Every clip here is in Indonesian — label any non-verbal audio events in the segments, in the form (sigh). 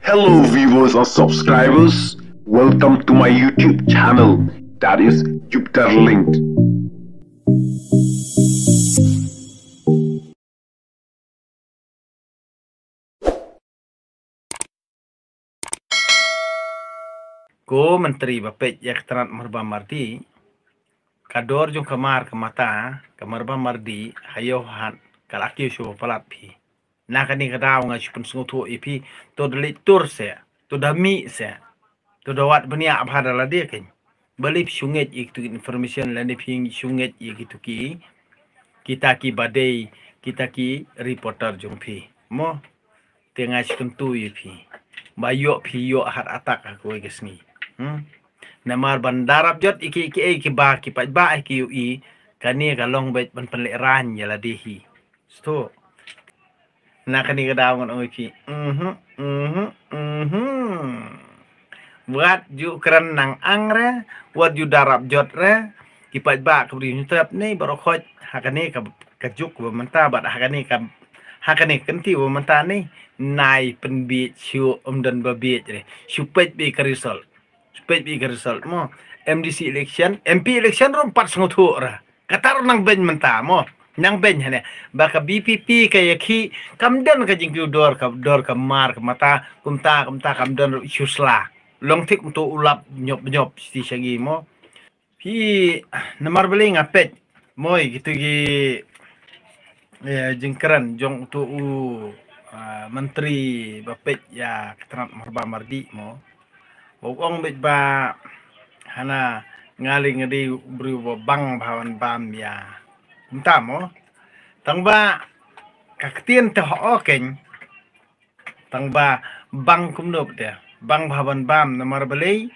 Hello viewers or subscribers, welcome to my YouTube channel that is Jupiter Linked. Ko menteri bapet yak terat marba mardi kador jong kamar kamata kamar mardi hayo han kalakio shubalat pi nakani rau nga chikun sungu thu ipi to dali tur se to dami se to dawat wat bania abhada la de kin balip shunget ik tu information la ni phing shunget ik tu ki kita ki badei kita ki reporter jung phi mo te nga chikun tu ipi ba yo phi yo har atak ko gesni hmm namar bandara jot iki iki iki ba ki pa ba iki i kani galong bet ban pan le ran yala dehi sto nakani daawon oci mhm mhm buat ju keren nang angre buat ju darab jotre kipat ba kubri nyutap ne baru khoj hakani ka kajuk ba menta bat hakani ka hakani kenti ba menta ne nai pen bi chu um dan ba bi re pet bi ka result pet bi ka result mo MDC election MP election rom pat sengotho ra katar nang ben menta mo nang ben hane baka bpp ka yaki kam den ka jingki dor ka dor ka mar ka mata kum ta kum ta kam den shusla long tik to ulap nyop nyop sti sagi mo pi namar beling apet moy gitu gi ya jengkeran jong to u menteri bapet ya keteram marba mardi mo wong bet ba hana ngaling ngadi beri bang bawan bam ya Entamo. Tang ba te ho okeng. Tang bang kum nop Bang bhaban bam namar balei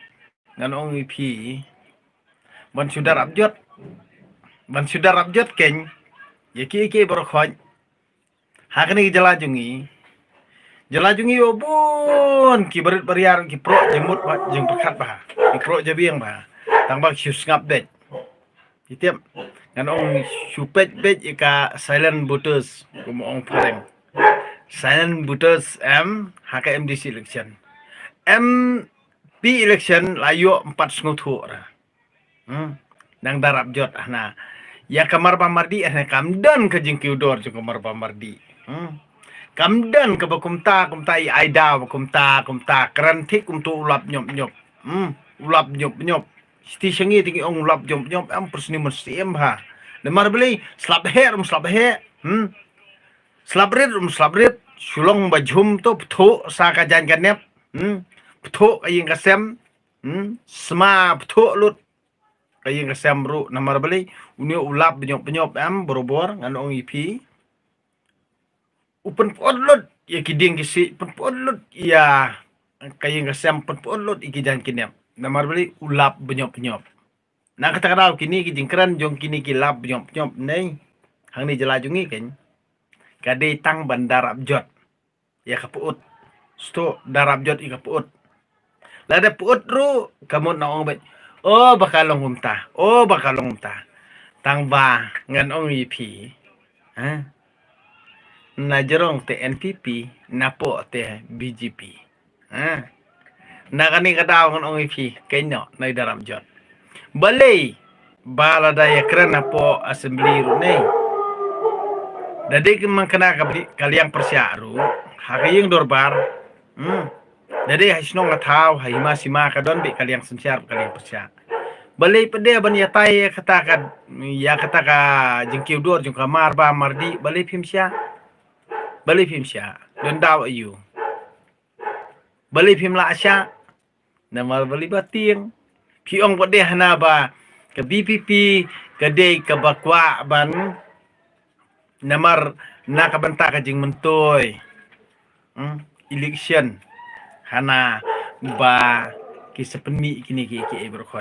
ngan ong pi. Ban sudar abjot. Ban sudar abjot keng. Ye ki ki bor khoj. Hakni jala jungi. Jala jungi obon ki berit beriar ki pro jemut jeng pekat bah. Ki pro jabiang bah. Tang syus ngap dek. Itiap. And ong supet bet ika silent booters, kum ong pareng. Silent booters M haka MDC election. M P election layo empat senguthu ora. Hmm. Nang darab jot na. Ya kamar pamardi eh nah, kamdan ke jengkiu dor jeng kamar pamardi. Hmm. Kamdan ke bakumta kumta i aida bakumta kumta kerantik kumtu ulap nyop nyop. Hmm. Ulap nyop nyop sti shengi tingi ong lap jom jom am persni mersi em ha ne beli slap he rum slap he hm slap rit rum slap rit shulong ba jum to ptho sa ka jan ka nep hm ptho ka ying ka sem hm sma ptho lut ka ying ka sem ru ne marbeli uni ulap jom jom am borobor ngan ong ipi upen pod lut ya kiding kisi pen pod lut ya kayang kasem pen pod lut iki jan beli ulap penyop-penyop. nak kata kata kini kijingkeran jong kini kilap penyop-penyop. nai hang ni jelajungi kan kadai tang bandar abjot ya kapuut sto darab jot ika ya puut lada puut ru kamu na ong bet oh bakalong humta oh bakalong humta tang ba ngan ong ipi ha na jerong te NPP na te BGP ha nagani kadawon ongi fi kenyo na daram jon balei bala da yakrana po assembly runei dadi mangkana kabli kaliang persiaru hakayeng dorbar hmm dadi hasno ngatau haima sima kadon bi kaliang semsiar kaliang persiar balai pede ban ya tai kataka ya kataka jengkiu dor jengka mardi. ba mardi balai pimsia balai pimsia don daw ayu balai pimla asya na marbalibating kiong hana hanaba ka BPP kaday kabakwa ban namar nakabanta ka jing mentoy hmm? election hana ba kisapni kini ki ki e hatu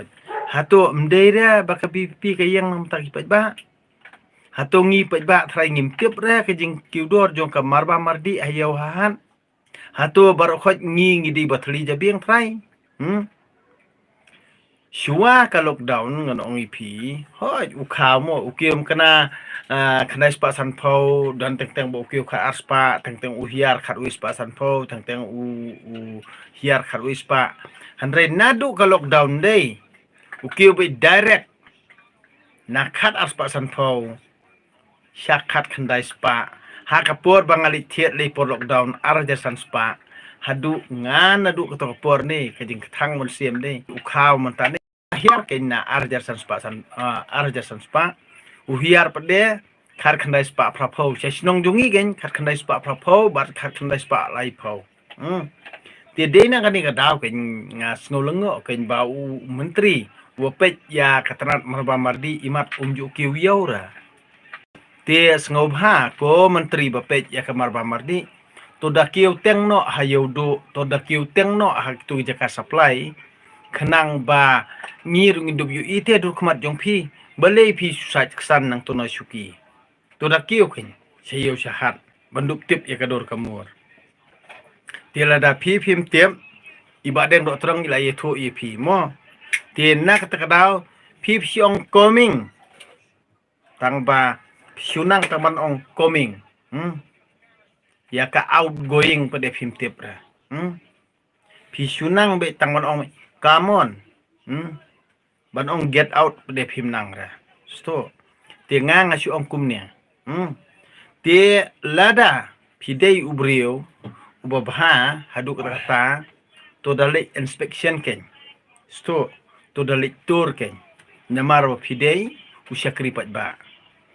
hato mdaira ba ka BPP ka yang mtakipat ba hato ngipat ba try ngim kep ra ka jing kiudor jong ka marba mardi ayaw hahan hato barokhod ngi ngi di batli yang try Hmm? Shua ka lockdown ngan ong ipi. Hoj ukhaw mo ukium kana khanai spa san phau dan teng teng bo ukiu kha arspa teng teng u hiar khat u spa san phau teng teng u u hiar khat u spa. Han re nadu ka lockdown dei. Ukiu be direct na khat arspa san phau. Syak khat khandai spa. Ha kapur bangali thiet le por lockdown arja san spa. hadu ngan hadu ketopor ne kajing ketang mon siam ukau ukhaw akhir kena arjar san spa san arjar san spa uhiar pede kar khandai spa prapau sesnong jungi gen kar khandai spa prapau bar kar khandai spa lai phau hmm ti deina kani ka daw ken ngas ngolengo ken menteri wopet ya katanat marba mardi imat umju kiwiaura ti sngobha ko menteri bapet ya kamar mardi toda da kiu teng no yau do toda da kiu teng no ha tu jaka supply kenang ba ngi rung du yu ite du kumat jong phi bale phi sa san nang to no suki toda kiu khin yau banduk tip ya kador kamur tiada da phi phim tip ibaden do terang ila ye tho ye pi mo tien na kata kadau pi phi ong tang ba phi nang ong koming hmm yaka outgoing pada film tepra hmm? pisunang be tangon ong come on hmm? ban ong get out pada film nang ra sto tenga ngasi ong kumnya hmm? te lada pidei ubrio ubabha haduk rata to dalik inspection ken sto to dalik tour ken namar pidei usakripat ba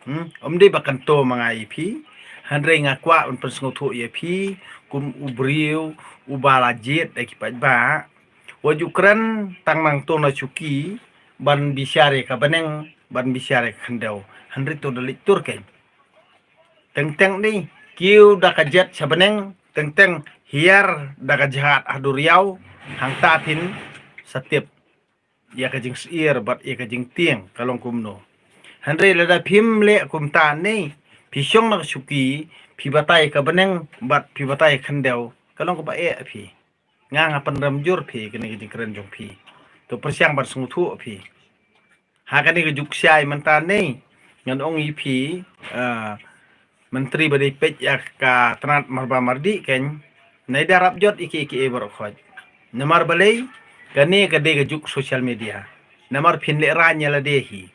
hmm? omde bakan to mangai ipi hanre ngakwa kwa un pensngo tho ye kum ubriu ubala jet dai ba wajukran tang mang to na chuki ban bisyare ka baneng ban bisyare khandau hanri to dalik tur kai teng teng ni kiu sa sabaneng teng teng hiar dakajahat aduriau hang tatin setiap ia kajing sir bat ia kajing tiang kalong kumno hanre lada pim le ta ni pisong nak suki pi batai ka beneng bat pi batai khandeu kalong ko ba e phi ngang nga panram jur phi kene kini keren jong phi to persiang bar sungu thu phi ha ka ni juk siai manta nei ngan ong i eh, menteri bade pet yak ka tanat marba mardi ken nei darap jot iki iki e bar khoj namar balei kani ka de juk social media namar phin le ra nyala dehi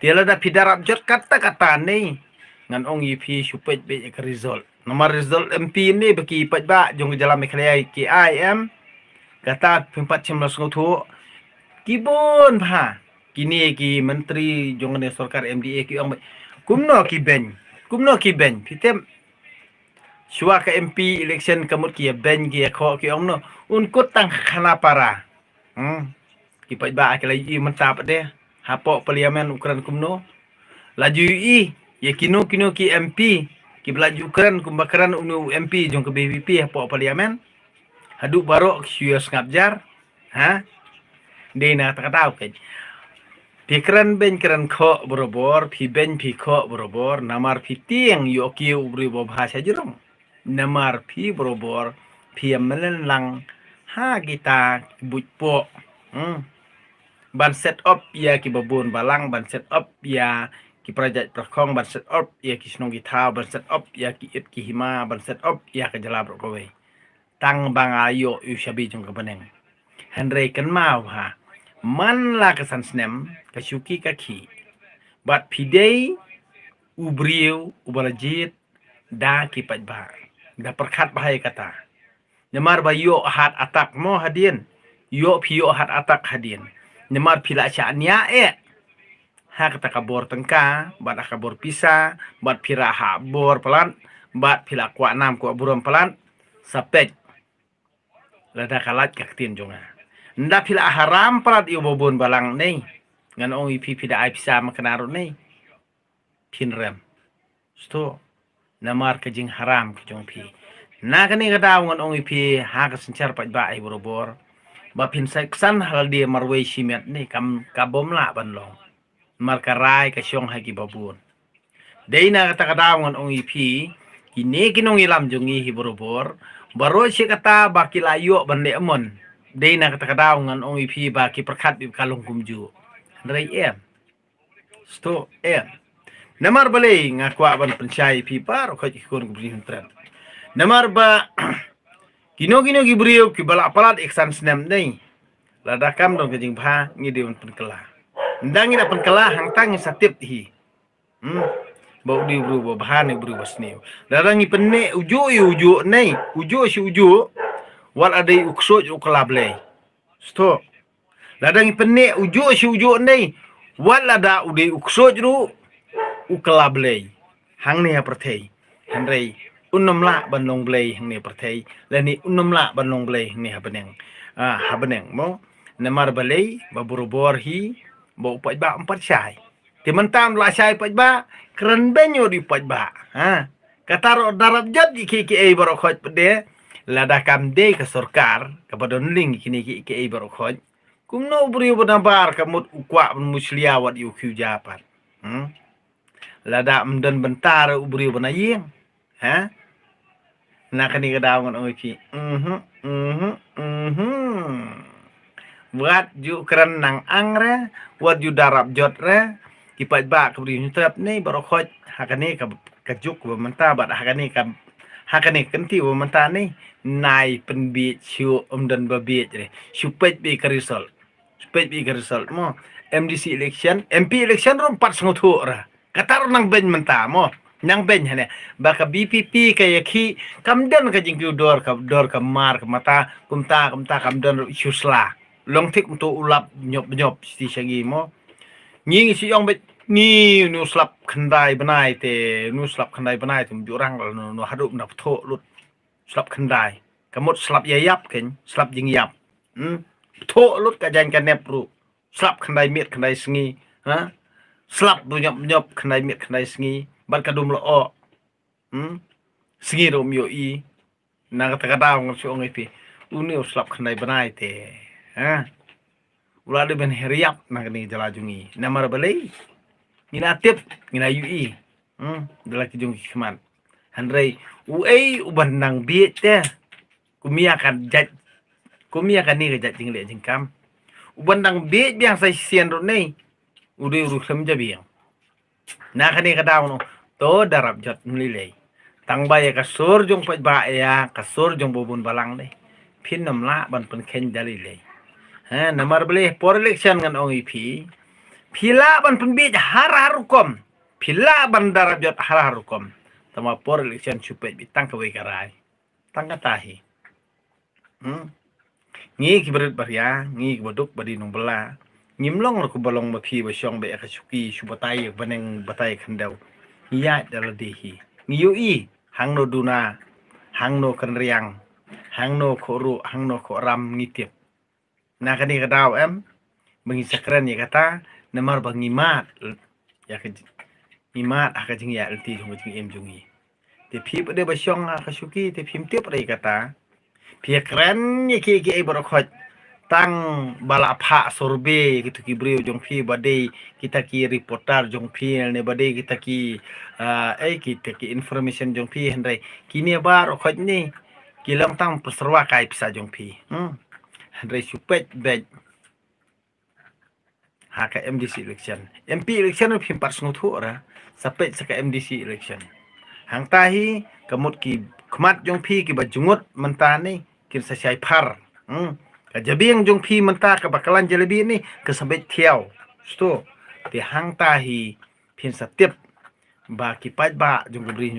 tiada pidarap jot kata kata nei ngan ong EP supet be ke result. Nomor result MP ni bagi pat ba jong jala me kaya ki I am kata pempat chim la sungu Kibun ha. Kini ki menteri jong ne sorkar MDA ki ong kumno ki ben. Kumno ki ben. Pitem Shua ka MP election kamut ki ya ben ki ya ko ki ong no un kutang khana para. Hmm. Ki pat ba ke la yi mentap de. Hapok parlimen Ukraine kumno. Laju i e, yakinu kinu ki MP ki belajukan kumbakaran unu MP jong ke ya eh, hapo parlimen hadu barok syuyos ngabjar ha dina tahu kan pikran ben kran kok berobor, pi ben pi kok berobor, namar pi tiang yoki ubri bo bhasha jirong namar pi berobor, pi amelen lang ha kita bujpo hmm. ban set up ya ki babun balang ban set up ya कि प्रजा berset बरसत अप या कि berset up ya up kihima berset इत की kejelab बरसत tang bangayo yo yu shabi jong ka baneng henre kan mau man la ka san snem ka shuki ka ki bat pidei ubriu ubarajit da ki pat ba da bahai kata nemar ba yo hat atak mo hadien yo phi yo hat atak hadien nemar phila cha nya e hakta kabor tengka bat kabor pisa bat pira ha bor pelan bat pila kuat, nam kuat buram pelan sapek lada kalat kaktin jonga nda pila haram pelat iu bobon balang nei ngan ong ipi pida ai pisa makanaro nei pinrem sto namar kajing haram kajong pi na kani kada ngan ong ipi ha kasencar pat ba ai borobor pin hal dia marwe simet nei kam kabom la banlong. long markarai ka syong hagi babun dei kata kata kadaungan ongi pi kini kinong ilam jungi hiborobor baro si kata baki layo bande amon dei na kata kadaungan ongi pi baki perkat bi kalung kumju rei em sto em namar bale ngaku aban pencai pi par ko ikon gubrin tren namar ba (clears throat) kino kino gibriyo ki balak iksan snem dei ladakam dong kejing bah ngideun penkela Ndang ina pengkelah hang tang sa tip hi. Hmm. Bau di bau bahan bru bau sini. Darang i penne uju ya uju nei, uju si uju. Wal ada ukso ju kelable. Sto. Darang i penne uju si uju nei. Wal ada ude ukso ju u kelable. Hang ne ya pertei. Henry unum lah banong ble hang ne pertei. Lani unum la banong ble apa habeneng. Ah habeneng mo. Nemar balai baburubor hi បោកបច្បាអំពិតឆាយទីមិនតាមលាឆាយបច្បាក្រិនបេញយោរីបច្បាហាកតារដារបយ៉ាត់គីគីអេបរខត់ពដេលាដាកាំដេកសរការកបដនលីងគីនីគីអេបរខត់គុំណូប្រយោបណបារកមុតអ៊ុកវ៉ាមុឆ្លៀវ៉ាត់យូគ្យូជាប៉ាហឹមលាដាអំដិនបន្តារអ៊ុប្រយោបណយីងហាណាកនីកដាវងអូជីអឺហឺអឺហឺអឺហឺ wat ju angre wat ju darab jotre kipat ba kabri nyutap ni baru khoj hakani ka kajuk wa menta bat hakani ka hakani kenti wa menta ni nai penbi chu om um dan babi re supet bi ka result supet bi ka result mo MDC election MP election rom pat sengutu ra katar nang ben menta mo nang ben hane baka BPP kaya ki kamdan ka jingku dor ka dor ka mar ka mata kumta kumta kamdan syusla ลองทิกตัวอุลับหยบหยบสิเชงีมอยิงสิยองไปนี่นุสลับขันได้บันไดแต่นุสลับขันได้บันไดถึงอยู่ร่างเราหนูฮารุนับโหลุดสลับขันไดกระมดสลับยายับเก่งสลับยิงยับโหลุดกระจายกันเนบรูสลับขันไดเมียดันไดสิงีฮะสลับดูหยบหยบขันไดเมียดันไดสิงีบัดกระดุมละอ้อฮึสิงีรวมอยู่อีนางตะกระดาวงช่วงไอ้ที่อุนิวสลับขันไดบันไดแต่ ulah ulade ben heriap magni jalajungi namar balai ngina tip ngina yui e. hmm dalak jung kiman handrai uei uban nang bi te kumia kan jat kumi akan ni kejat tinggal jengkam. jing kam uban nang bi biang sai sian ro nei udai uru sam jabiang na kan ni kadaw to darap jat mlilei tangbaya ka sur jong pa ya ka jong bobun balang nei phin namla ban pen khen dali lei ha namar beli por election ngan ong ipi phila ban pembi har harukom Pila ban darab jot har harukom tama por election chupet bi tang kawai karai tang katahi hmm ngi kibret barya ngi boduk badi nong bela ngimlong ko balong ma phi ba shong be ka chuki shubatai baneng batai khandau ya daladehi ngiu i hangno duna hangno kanriang hangno koru hangno koram ngitip nakani ka daw em bangi sakran ya kata namar bangi mat ya ka mi mat aka ah jing ya ulti jong jing em jong yi te phi pa de ba syong aka suki te phim te kata phi kran ye e ki ki e tang bala sorbe gitu ki breu jong phi badai kita ki reporter jong phi ne badai kita ki eh kita ki information jong phi hendai kini bar khoj ni kilang tang perserwa kai pisa jong phi hmm ratio page bag ha ka MDC election MP election phim par sung thu ra sape saka MDC election hang tahi hi ki khmat jong phi ki bajungot menta ni kin sa sai phar hmm ka jabiang jong menta ka bakalan jelebi ni ka sabe thiao sto ti hang tahi hi sa tip ba ki pat ba jong gubri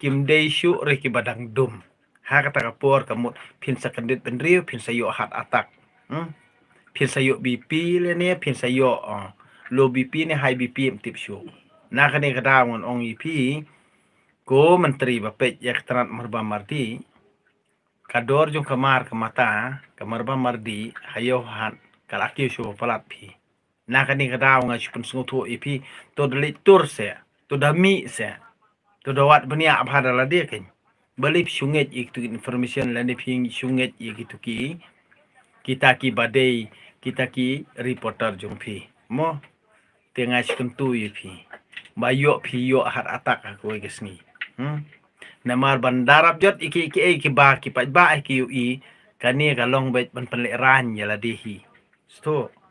kim dei shu re ki badang dum haka taka por kamut pin sakandit pendriu pin sayo hat atak hmm? pin sayo bp le ne pin sayo uh, eh, low bp ne high bp tip shu na kane kada mon ong e ko menteri ba yak tran marba mardi kador jong kamar kamata kemarba mardi hayo han kalaki shu palat pi na kane kada ngai shupun sungu to ep to tur se to dami se to dawat benia abhadala dia belip sungit itu information landing sungit itu ki kita ki badai kita ki reporter jumpi mo tengah sekentu ye pi bayo pi yo har atak aku ke sini hmm namar bandar jot iki iki e ba ki pa ba ki u i kani ka long bet pan pan le ran ya la dehi sto